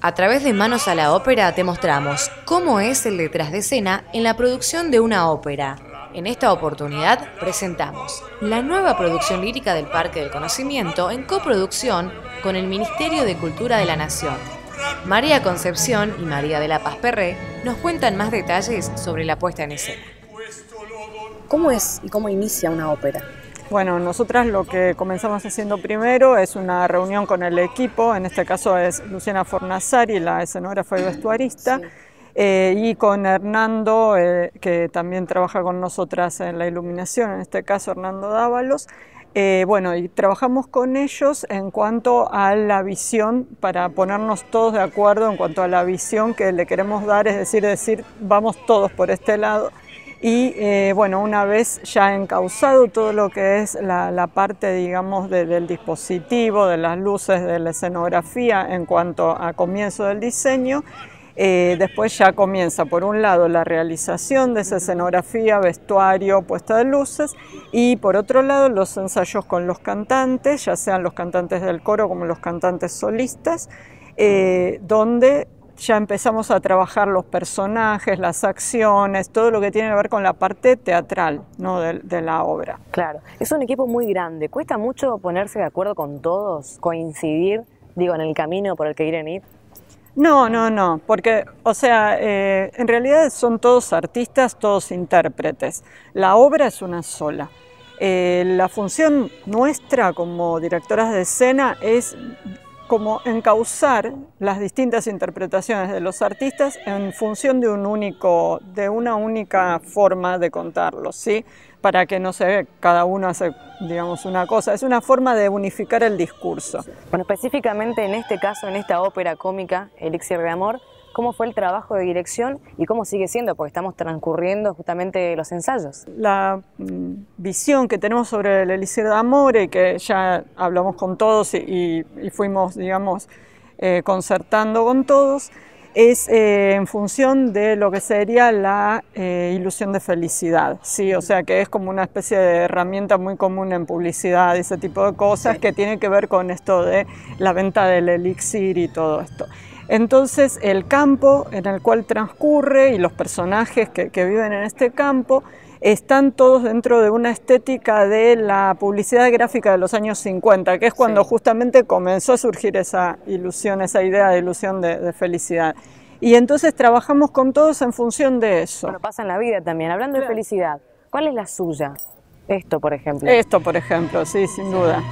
A través de Manos a la Ópera te mostramos cómo es el detrás de escena en la producción de una ópera. En esta oportunidad presentamos la nueva producción lírica del Parque del Conocimiento en coproducción con el Ministerio de Cultura de la Nación. María Concepción y María de la Paz Perré nos cuentan más detalles sobre la puesta en escena. ¿Cómo es y cómo inicia una ópera? Bueno, nosotras lo que comenzamos haciendo primero es una reunión con el equipo, en este caso es Luciana Fornazari, la escenógrafa y vestuarista, eh, y con Hernando, eh, que también trabaja con nosotras en la iluminación, en este caso Hernando Dávalos. Eh, bueno, y trabajamos con ellos en cuanto a la visión, para ponernos todos de acuerdo en cuanto a la visión que le queremos dar, es decir, decir, vamos todos por este lado y eh, bueno, una vez ya encauzado todo lo que es la, parte, digamos, del dispositivo, de las luces, de la escenografía en cuanto a comienzo del diseño, eh, después ya comienza, por un lado, la realización de esa escenografía, vestuario, puesta de luces, y por otro lado, los ensayos con los cantantes, ya sean los cantantes del coro como los cantantes solistas, eh, donde ya empezamos a trabajar los personajes, las acciones, todo lo que tiene que ver con la parte teatral de, la obra. Claro, es un equipo muy grande, ¿cuesta mucho ponerse de acuerdo con todos, coincidir, digo, en el camino por el que quieren ir? No, no, no, porque, o sea, eh, en realidad son todos artistas, todos intérpretes. La obra es una sola. Eh, la función nuestra como directoras de escena es como encauzar las distintas interpretaciones de los artistas en función de, un único, de una única forma de contarlos, ¿sí? para que no se cada uno hace digamos una cosa, es una forma de unificar el discurso. Bueno, específicamente en este caso, en esta ópera cómica, Elixir de Amor, cómo fue el trabajo de dirección y cómo sigue siendo, porque estamos transcurriendo justamente los ensayos. La mm, visión que tenemos sobre el Elixir de Amor, y que ya hablamos con todos y, fuimos, digamos, eh, concertando con todos, es eh, en función de lo que sería la eh, ilusión de felicidad, ¿sí? o sea que es como una especie de herramienta muy común en publicidad, ese tipo de cosas que tiene que ver con esto de la venta del elixir y todo esto. Entonces el campo en el cual transcurre y los personajes que, viven en este campo están todos dentro de una estética de la publicidad gráfica de los años 50, que es cuando justamente comenzó a surgir esa ilusión, esa idea de ilusión de, felicidad. Y entonces trabajamos con todos en función de eso. Bueno, pasa en la vida también. Hablando de felicidad, ¿cuál es la suya? Esto, por ejemplo. Esto, por ejemplo, sí, sin duda.